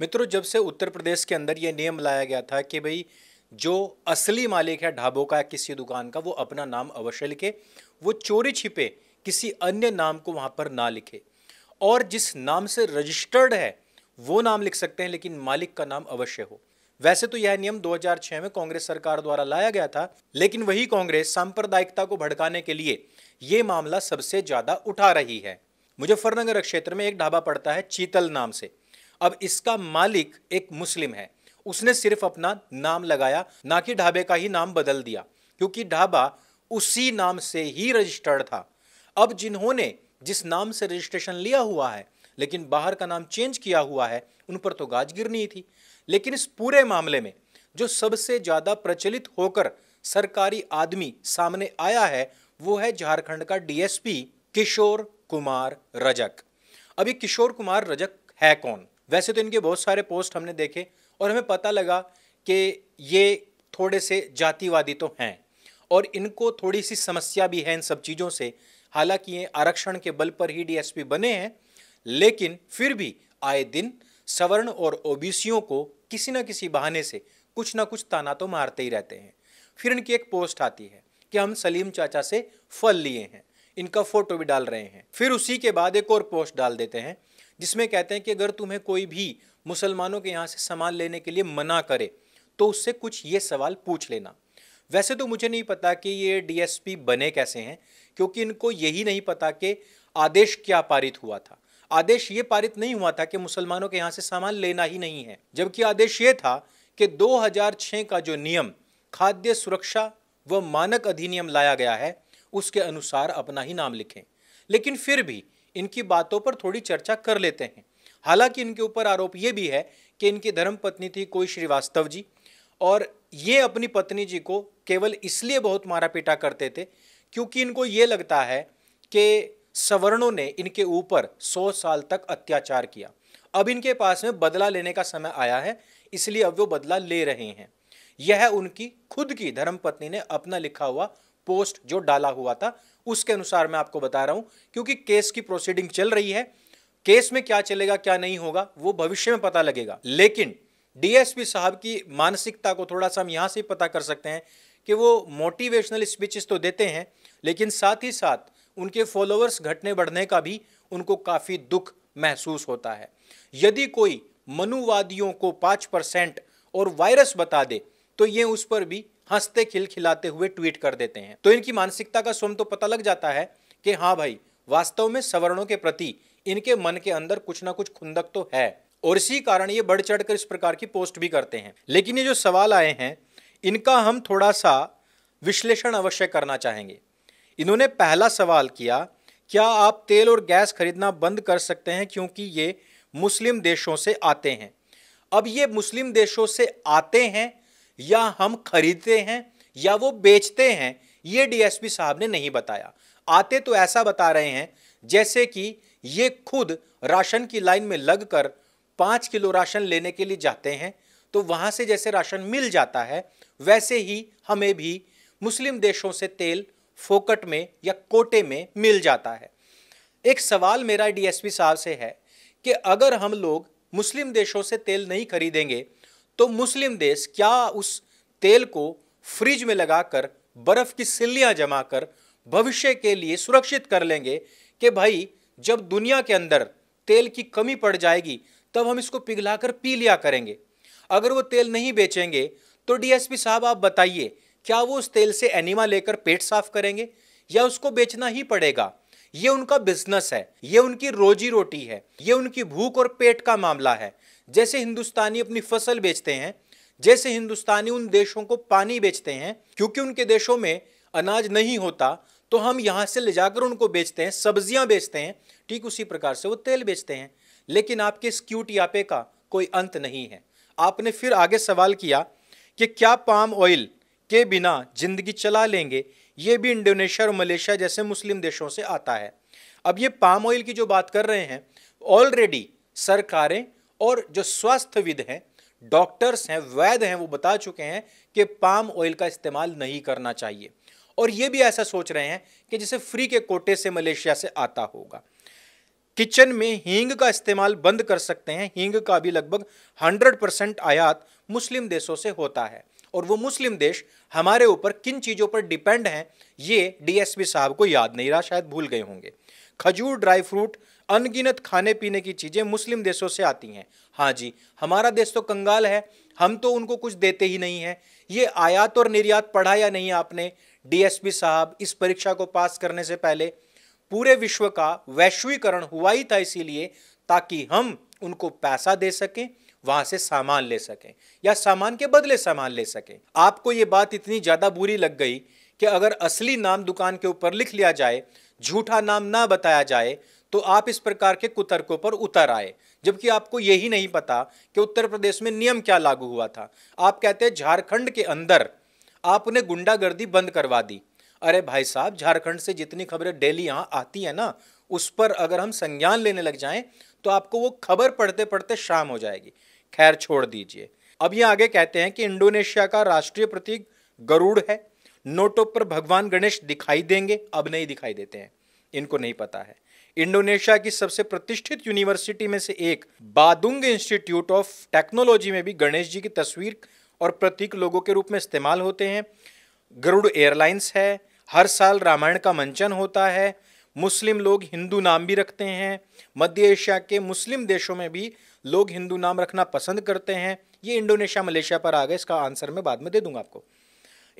मित्रों जब से उत्तर प्रदेश के अंदर ये नियम लाया गया था कि भाई जो असली मालिक है ढाबों का किसी दुकान का वो अपना नाम अवश्य लिखे वो चोरी छिपे किसी अन्य नाम को वहाँ पर ना लिखे और जिस नाम से रजिस्टर्ड है वो नाम लिख सकते हैं लेकिन मालिक का नाम अवश्य हो वैसे तो यह नियम 2006 में कांग्रेस सरकार द्वारा लाया गया था लेकिन वही कांग्रेस सांप्रदायिकता को भड़काने के लिए ये मामला सबसे ज़्यादा उठा रही है मुजफ्फरनगर क्षेत्र में एक ढाबा पड़ता है चीतल नाम से अब इसका मालिक एक मुस्लिम है उसने सिर्फ अपना नाम लगाया ना कि ढाबे का ही नाम बदल दिया क्योंकि ढाबा उसी नाम से ही रजिस्टर्ड था अब जिन्होंने जिस नाम से रजिस्ट्रेशन लिया हुआ है लेकिन बाहर का नाम चेंज किया हुआ है उन पर तो गाज गिरनी थी लेकिन इस पूरे मामले में जो सबसे ज़्यादा प्रचलित होकर सरकारी आदमी सामने आया है वो है झारखंड का डीएसपी किशोर कुमार रजक अभी किशोर कुमार रजक है कौन वैसे तो इनके बहुत सारे पोस्ट हमने देखे और हमें पता लगा कि ये थोड़े से जातिवादी तो हैं और इनको थोड़ी सी समस्या भी है इन सब चीज़ों से हालांकि ये आरक्षण के बल पर ही डीएसपी बने हैं लेकिन फिर भी आए दिन सवर्ण और ओबीसीियों को किसी न किसी बहाने से कुछ ना कुछ ताना तो मारते ही रहते हैं फिर इनकी एक पोस्ट आती है कि हम सलीम चाचा से फल लिए हैं इनका फोटो भी डाल रहे हैं फिर उसी के बाद एक और पोस्ट डाल देते हैं जिसमें कहते हैं कि अगर तुम्हें कोई भी मुसलमानों के यहाँ से सामान लेने के लिए मना करे तो उससे कुछ ये सवाल पूछ लेना वैसे तो मुझे नहीं पता कि ये डीएसपी बने कैसे हैं क्योंकि इनको यही नहीं पता कि आदेश क्या पारित हुआ था आदेश ये पारित नहीं हुआ था कि मुसलमानों के यहाँ से सामान लेना ही नहीं है जबकि आदेश ये था कि 2006 का जो नियम खाद्य सुरक्षा व मानक अधिनियम लाया गया है उसके अनुसार अपना ही नाम लिखें लेकिन फिर भी इनकी बातों पर थोड़ी चर्चा कर लेते हैं हालांकि इनके ऊपर आरोप ये भी है कि इनकी धर्म पत्नी थी कोई श्रीवास्तव जी और ये अपनी पत्नी जी को केवल इसलिए बहुत मारा पीटा करते थे क्योंकि इनको ये लगता है कि सवर्णों ने इनके ऊपर सौ साल तक अत्याचार किया अब इनके पास में बदला लेने का समय आया है इसलिए अब वो बदला ले रहे हैं यह उनकी खुद की धर्मपत्नी ने अपना लिखा हुआ पोस्ट जो डाला हुआ था उसके अनुसार मैं आपको बता रहा हूं क्योंकि केस की प्रोसीडिंग चल रही है केस में क्या चलेगा क्या नहीं होगा वो भविष्य में पता लगेगा लेकिन डीएसपी साहब की मानसिकता को थोड़ा सा हम यहां से पता कर सकते हैं कि वो मोटिवेशनल स्पीचेस तो देते हैं लेकिन साथ ही साथ उनके फॉलोअर्स घटने बढ़ने का भी उनको काफ़ी दुख महसूस होता है यदि कोई मनुवादियों को पांच परसेंट और वायरस बता दे तो ये उस पर भी हंसते खिलखिलाते हुए ट्वीट कर देते हैं तो इनकी मानसिकता का स्वयं तो पता लग जाता है कि हाँ भाई वास्तव में सवर्णों के प्रति इनके मन के अंदर कुछ ना कुछ खुंदक तो है और इसी कारण ये बढ़ चढ़ कर इस प्रकार की पोस्ट भी करते हैं लेकिन ये जो सवाल आए हैं इनका हम थोड़ा सा विश्लेषण अवश्य करना चाहेंगे इन्होंने पहला सवाल किया क्या आप तेल और गैस खरीदना बंद कर सकते हैं क्योंकि ये मुस्लिम देशों से आते हैं अब ये मुस्लिम देशों से आते हैं या हम खरीदते हैं या वो बेचते हैं ये डीएसपी साहब ने नहीं बताया आते तो ऐसा बता रहे हैं जैसे कि ये खुद राशन की लाइन में लगकर पाँच किलो राशन लेने के लिए जाते हैं तो वहाँ से जैसे राशन मिल जाता है वैसे ही हमें भी मुस्लिम देशों से तेल फोकट में या कोटे में मिल जाता है एक सवाल मेरा डीएसपी साहब से है कि अगर हम लोग मुस्लिम देशों से तेल नहीं खरीदेंगे तो मुस्लिम देश क्या उस तेल को फ्रिज में लगाकर बर्फ की सिल्लियां जमा कर भविष्य के लिए सुरक्षित कर लेंगे कि भाई जब दुनिया के अंदर तेल की कमी पड़ जाएगी तब हम इसको पिघलाकर पी लिया करेंगे अगर वो तेल नहीं बेचेंगे तो डीएसपी साहब आप बताइए क्या वो उस तेल से एनिमा लेकर पेट साफ करेंगे या उसको बेचना ही पड़ेगा ये उनका बिजनेस है ये उनकी रोजी रोटी है ये उनकी भूख और पेट का मामला है जैसे हिंदुस्तानी अपनी फसल बेचते हैं जैसे हिंदुस्तानी उन देशों को पानी बेचते हैं क्योंकि उनके देशों में अनाज नहीं होता तो हम यहाँ से ले जाकर उनको बेचते हैं सब्जियाँ बेचते हैं ठीक उसी प्रकार से वो तेल बेचते हैं लेकिन आपके इस क्यूट यापे का कोई अंत नहीं है आपने फिर आगे सवाल किया कि क्या पाम ऑयल के बिना जिंदगी चला लेंगे ये भी इंडोनेशिया और मलेशिया जैसे मुस्लिम देशों से आता है अब ये पाम ऑयल की जो बात कर रहे हैं ऑलरेडी सरकारें और जो स्वास्थ्यविद हैं डॉक्टर्स हैं वैद हैं वो बता चुके हैं कि पाम ऑयल का इस्तेमाल नहीं करना चाहिए और ये भी ऐसा सोच रहे हैं कि जैसे फ्री के कोटे से मलेशिया से आता होगा किचन में हींग का इस्तेमाल बंद कर सकते हैं हींग का भी लगभग 100 परसेंट आयात मुस्लिम देशों से होता है और वो मुस्लिम देश हमारे ऊपर किन चीज़ों पर डिपेंड हैं ये डीएसपी साहब को याद नहीं रहा शायद भूल गए होंगे खजूर ड्राई फ्रूट अनगिनत खाने पीने की चीज़ें मुस्लिम देशों से आती हैं हाँ जी हमारा देश तो कंगाल है हम तो उनको कुछ देते ही नहीं हैं ये आयात और निर्यात पढ़ा या नहीं आपने डीएसपी साहब इस परीक्षा को पास करने से पहले पूरे विश्व का वैश्वीकरण हुआ ही था इसीलिए ताकि हम उनको पैसा दे सकें वहां से सामान ले सकें या सामान के बदले सामान ले सकें आपको ये बात इतनी ज़्यादा बुरी लग गई कि अगर असली नाम दुकान के ऊपर लिख लिया जाए झूठा नाम ना बताया जाए तो आप इस प्रकार के कुतर्कों पर उतर आए जबकि आपको यही नहीं पता कि उत्तर प्रदेश में नियम क्या लागू हुआ था आप कहते हैं झारखंड के अंदर आपने गुंडागर्दी बंद करवा दी अरे भाई साहब झारखंड से जितनी खबरें डेली यहाँ आती है ना उस पर अगर हम संज्ञान लेने लग जाएं तो आपको वो खबर पढ़ते पढ़ते शाम हो जाएगी खैर छोड़ दीजिए अब ये आगे कहते हैं कि इंडोनेशिया का राष्ट्रीय प्रतीक गरुड़ है नोटों पर भगवान गणेश दिखाई देंगे अब नहीं दिखाई देते हैं इनको नहीं पता है इंडोनेशिया की सबसे प्रतिष्ठित यूनिवर्सिटी में से एक बादुंग इंस्टीट्यूट ऑफ टेक्नोलॉजी में भी गणेश जी की तस्वीर और प्रतीक लोगों के रूप में इस्तेमाल होते हैं गरुड़ एयरलाइंस है हर साल रामायण का मंचन होता है मुस्लिम लोग हिंदू नाम भी रखते हैं मध्य एशिया के मुस्लिम देशों में भी लोग हिंदू नाम रखना पसंद करते हैं ये इंडोनेशिया मलेशिया पर आ गए इसका आंसर मैं बाद में दे दूंगा आपको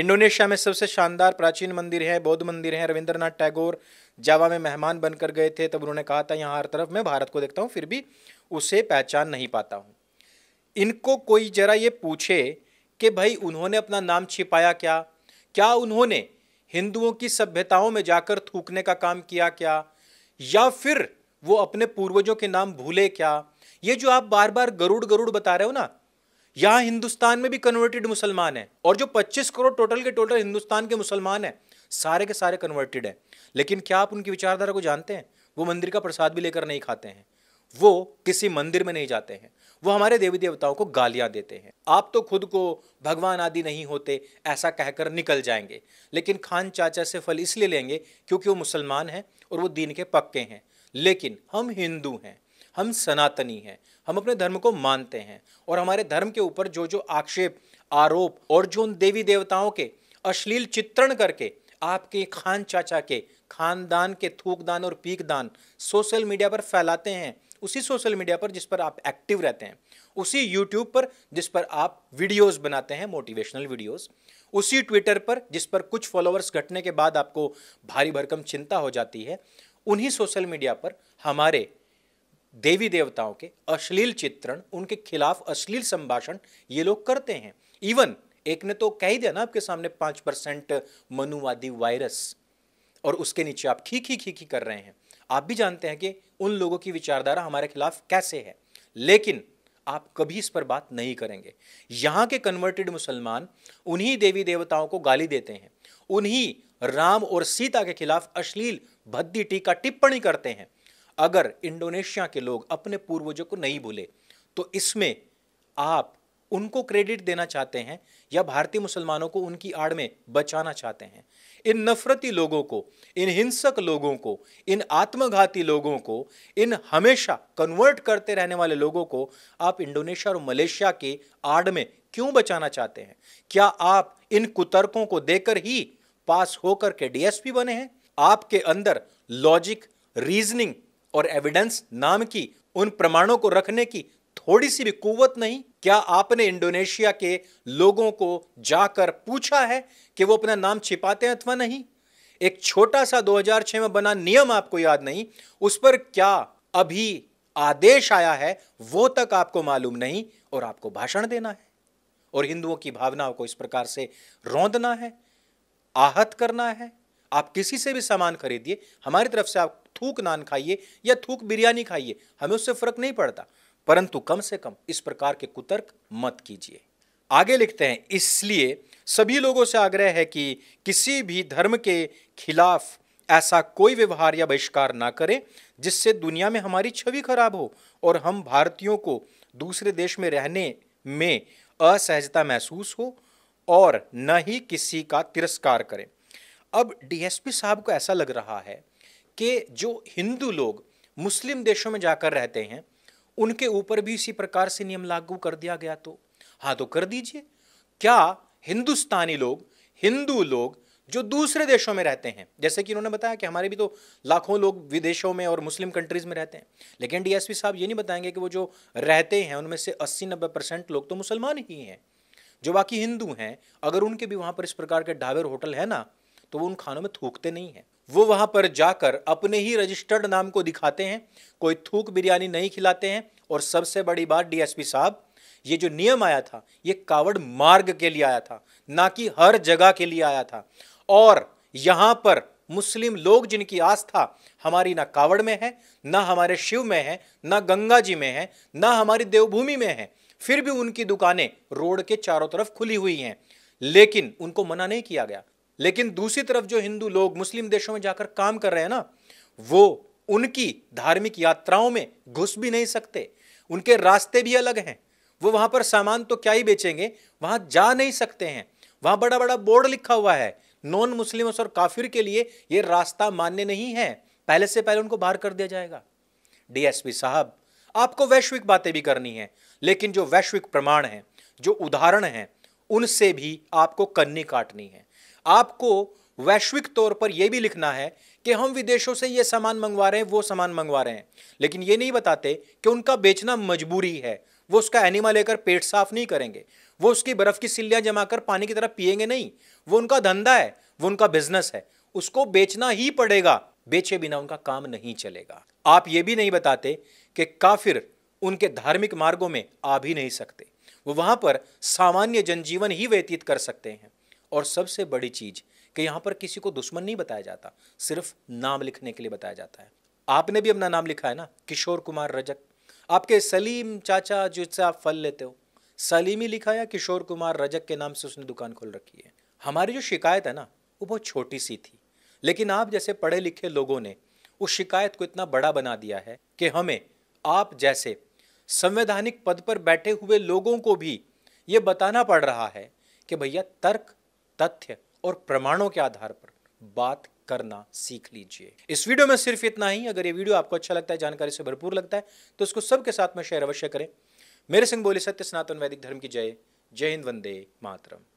इंडोनेशिया में सबसे शानदार प्राचीन मंदिर है बौद्ध मंदिर है रविंद्रनाथ टैगोर जावा में मेहमान बनकर गए थे तब उन्होंने कहा था यहाँ हर तरफ मैं भारत को देखता हूँ फिर भी उसे पहचान नहीं पाता हूँ इनको कोई जरा ये पूछे कि भाई उन्होंने अपना नाम छिपाया क्या क्या उन्होंने हिंदुओं की सभ्यताओं में जाकर थूकने का काम किया क्या या फिर वो अपने पूर्वजों के नाम भूले क्या ये जो आप बार बार गरुड़ गरुड़ बता रहे हो ना यहाँ हिंदुस्तान में भी कन्वर्टेड मुसलमान हैं और जो 25 करोड़ टोटल के टोटल हिंदुस्तान के मुसलमान हैं सारे के सारे कन्वर्टेड हैं लेकिन क्या आप उनकी विचारधारा को जानते हैं वो मंदिर का प्रसाद भी लेकर नहीं खाते हैं वो किसी मंदिर में नहीं जाते हैं वो हमारे देवी देवताओं को गालियां देते हैं आप तो खुद को भगवान आदि नहीं होते ऐसा कहकर निकल जाएंगे लेकिन खान चाचा से फल इसलिए लेंगे क्योंकि वो मुसलमान हैं और वो दीन के पक्के हैं लेकिन हम हिंदू हैं हम सनातनी हैं हम अपने धर्म को मानते हैं और हमारे धर्म के ऊपर जो जो आक्षेप आरोप और जो उन देवी देवताओं के अश्लील चित्रण करके आपके खान चाचा के खानदान के थूकदान और पीकदान सोशल मीडिया पर फैलाते हैं उसी सोशल मीडिया पर जिस पर आप एक्टिव रहते हैं उसी यूट्यूब पर जिस पर आप वीडियोस बनाते हैं मोटिवेशनल वीडियोस उसी ट्विटर पर जिस पर कुछ फॉलोअर्स घटने के बाद आपको भारी भरकम चिंता हो जाती है उन्हीं सोशल मीडिया पर हमारे देवी देवताओं के अश्लील चित्रण उनके खिलाफ अश्लील संभाषण ये लोग करते हैं इवन एक ने तो कह ही दिया ना आपके सामने पाँच परसेंट मनुवादी वायरस और उसके नीचे आप खी खी खी खी कर रहे हैं आप भी जानते हैं कि उन लोगों की विचारधारा हमारे खिलाफ कैसे है लेकिन आप कभी इस पर बात नहीं करेंगे यहाँ के कन्वर्टेड मुसलमान उन्हीं देवी देवताओं को गाली देते हैं उन्हीं राम और सीता के खिलाफ अश्लील भद्दी टीका टिप्पणी करते हैं अगर इंडोनेशिया के लोग अपने पूर्वजों को नहीं भूले तो इसमें आप उनको क्रेडिट देना चाहते हैं या भारतीय मुसलमानों को उनकी आड़ में बचाना चाहते हैं इन नफरती लोगों को इन हिंसक लोगों को इन आत्मघाती लोगों को इन हमेशा कन्वर्ट करते रहने वाले लोगों को आप इंडोनेशिया और मलेशिया के आड़ में क्यों बचाना चाहते हैं क्या आप इन कुतर्कों को देकर ही पास होकर के डीएसपी बने हैं आपके अंदर लॉजिक रीजनिंग और एविडेंस नाम की उन प्रमाणों को रखने की थोड़ी सी भी कुवत नहीं क्या आपने इंडोनेशिया के लोगों को जाकर पूछा है कि वो अपना नाम छिपाते हैं अथवा नहीं एक छोटा सा 2006 में बना नियम आपको याद नहीं उस पर क्या अभी आदेश आया है वो तक आपको मालूम नहीं और आपको भाषण देना है और हिंदुओं की भावनाओं को इस प्रकार से रौंदना है आहत करना है आप किसी से भी सामान खरीदिए हमारी तरफ से आप थूक नान खाइए या थूक बिरयानी खाइए हमें उससे फर्क नहीं पड़ता परंतु कम से कम इस प्रकार के कुतर्क मत कीजिए आगे लिखते हैं इसलिए सभी लोगों से आग्रह है कि किसी भी धर्म के खिलाफ ऐसा कोई व्यवहार या बहिष्कार ना करें जिससे दुनिया में हमारी छवि खराब हो और हम भारतीयों को दूसरे देश में रहने में असहजता महसूस हो और न ही किसी का तिरस्कार करें अब डीएसपी साहब को ऐसा लग रहा है कि जो हिंदू लोग मुस्लिम देशों में जाकर रहते हैं उनके ऊपर भी इसी प्रकार से नियम लागू कर दिया गया तो हाँ तो कर दीजिए क्या हिंदुस्तानी लोग हिंदू लोग जो दूसरे देशों में रहते हैं जैसे कि उन्होंने बताया कि हमारे भी तो लाखों लोग विदेशों में और मुस्लिम कंट्रीज में रहते हैं लेकिन डीएसपी साहब ये नहीं बताएंगे कि वो जो रहते हैं उनमें से 80-90 परसेंट लोग तो मुसलमान ही हैं जो बाकी हिंदू हैं अगर उनके भी वहाँ पर इस प्रकार के ढाबे और होटल है ना तो वो उन खानों में थूकते नहीं हैं वो वहाँ पर जाकर अपने ही रजिस्टर्ड नाम को दिखाते हैं कोई थूक बिरयानी नहीं खिलाते हैं और सबसे बड़ी बात डीएसपी साहब ये जो नियम आया था ये कावड़ मार्ग के लिए आया था ना कि हर जगह के लिए आया था और यहाँ पर मुस्लिम लोग जिनकी आस्था हमारी ना कावड़ में है ना हमारे शिव में है ना गंगा जी में है ना हमारी देवभूमि में है फिर भी उनकी दुकानें रोड के चारों तरफ खुली हुई हैं लेकिन उनको मना नहीं किया गया लेकिन दूसरी तरफ जो हिंदू लोग मुस्लिम देशों में जाकर काम कर रहे हैं ना वो उनकी धार्मिक यात्राओं में घुस भी नहीं सकते उनके रास्ते भी अलग हैं वो वहां पर सामान तो क्या ही बेचेंगे वहां जा नहीं सकते हैं वहां बड़ा बड़ा बोर्ड लिखा हुआ है नॉन मुस्लिम और काफिर के लिए ये रास्ता मान्य नहीं है पहले से पहले उनको बाहर कर दिया जाएगा डीएसपी साहब आपको वैश्विक बातें भी करनी है लेकिन जो वैश्विक प्रमाण है जो उदाहरण है उनसे भी आपको कन्नी काटनी है आपको वैश्विक तौर पर यह भी लिखना है कि हम विदेशों से ये सामान मंगवा रहे हैं वो सामान मंगवा रहे हैं लेकिन ये नहीं बताते कि उनका बेचना मजबूरी है वो उसका एनिमा लेकर पेट साफ नहीं करेंगे वो उसकी बर्फ़ की सिल्लियाँ जमा कर पानी की तरह पिएंगे नहीं वो उनका धंधा है वो उनका बिजनेस है उसको बेचना ही पड़ेगा बेचे बिना उनका काम नहीं चलेगा आप ये भी नहीं बताते कि काफिर उनके धार्मिक मार्गों में आ भी नहीं सकते वो वहाँ पर सामान्य जनजीवन ही व्यतीत कर सकते हैं और सबसे बड़ी चीज़ कि यहाँ पर किसी को दुश्मन नहीं बताया जाता सिर्फ नाम लिखने के लिए बताया जाता है आपने भी अपना नाम लिखा है ना किशोर कुमार रजक आपके सलीम चाचा जिससे आप फल लेते हो सलीम ही लिखा या किशोर कुमार रजक के नाम से उसने दुकान खोल रखी है हमारी जो शिकायत है ना वो बहुत छोटी सी थी लेकिन आप जैसे पढ़े लिखे लोगों ने उस शिकायत को इतना बड़ा बना दिया है कि हमें आप जैसे संवैधानिक पद पर बैठे हुए लोगों को भी ये बताना पड़ रहा है कि भैया तर्क तथ्य और प्रमाणों के आधार पर बात करना सीख लीजिए इस वीडियो में सिर्फ इतना ही अगर ये वीडियो आपको अच्छा लगता है जानकारी से भरपूर लगता है तो इसको सबके साथ में शेयर अवश्य करें मेरे सिंह बोले सत्य सनातन वैदिक धर्म की जय जय हिंद वंदे मातरम